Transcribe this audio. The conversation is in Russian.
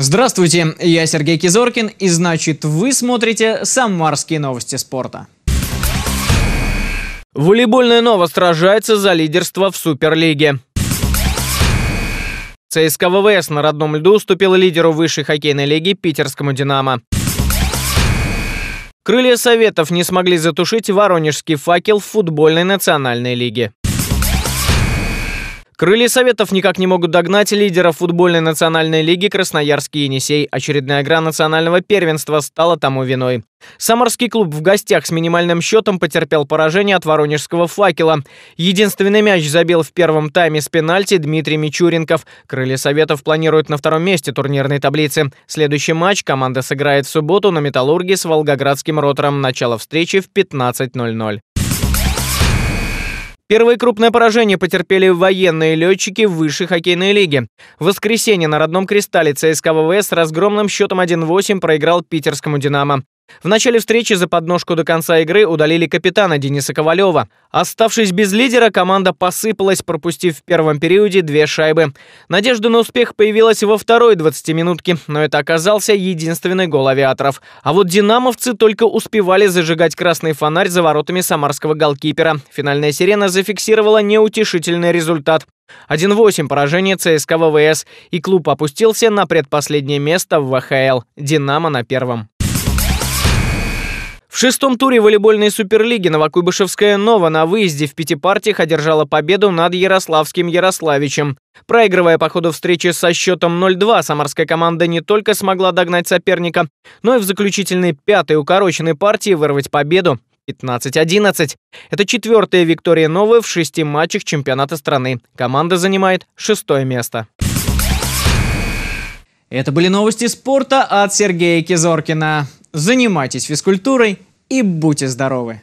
Здравствуйте, я Сергей Кизоркин, и значит вы смотрите «Самарские новости спорта». Волейбольная «Нова» сражается за лидерство в Суперлиге. ЦСКА ВВС на родном льду уступил лидеру высшей хоккейной лиги питерскому «Динамо». Крылья Советов не смогли затушить воронежский факел в футбольной национальной лиге. Крылья Советов никак не могут догнать лидеров футбольной национальной лиги Красноярский Енисей. Очередная игра национального первенства стала тому виной. Самарский клуб в гостях с минимальным счетом потерпел поражение от воронежского факела. Единственный мяч забил в первом тайме с пенальти Дмитрий Мичуренков. Крылья Советов планируют на втором месте турнирной таблицы. Следующий матч команда сыграет в субботу на «Металлурге» с волгоградским ротором. Начало встречи в 15.00. Первое крупное поражение потерпели военные летчики высшей хоккейной лиги. В воскресенье на родном кристалле ЦСКА ВВС с разгромным счетом 1-8 проиграл питерскому «Динамо». В начале встречи за подножку до конца игры удалили капитана Дениса Ковалева. Оставшись без лидера, команда посыпалась, пропустив в первом периоде две шайбы. Надежда на успех появилась во второй 20-минутке, но это оказался единственный гол авиаторов. А вот динамовцы только успевали зажигать красный фонарь за воротами самарского голкипера. Финальная сирена зафиксировала неутешительный результат. 1-8 поражение ЦСКА ВВС, и клуб опустился на предпоследнее место в ВХЛ. «Динамо» на первом. В шестом туре волейбольной суперлиги Новокуйбышевская «Нова» на выезде в пяти партиях одержала победу над Ярославским Ярославичем. Проигрывая по ходу встречи со счетом 0-2, самарская команда не только смогла догнать соперника, но и в заключительной пятой укороченной партии вырвать победу 15-11. Это четвертая виктория «Новы» в шести матчах чемпионата страны. Команда занимает шестое место. Это были новости спорта от Сергея Кизоркина. Занимайтесь физкультурой, и будьте здоровы!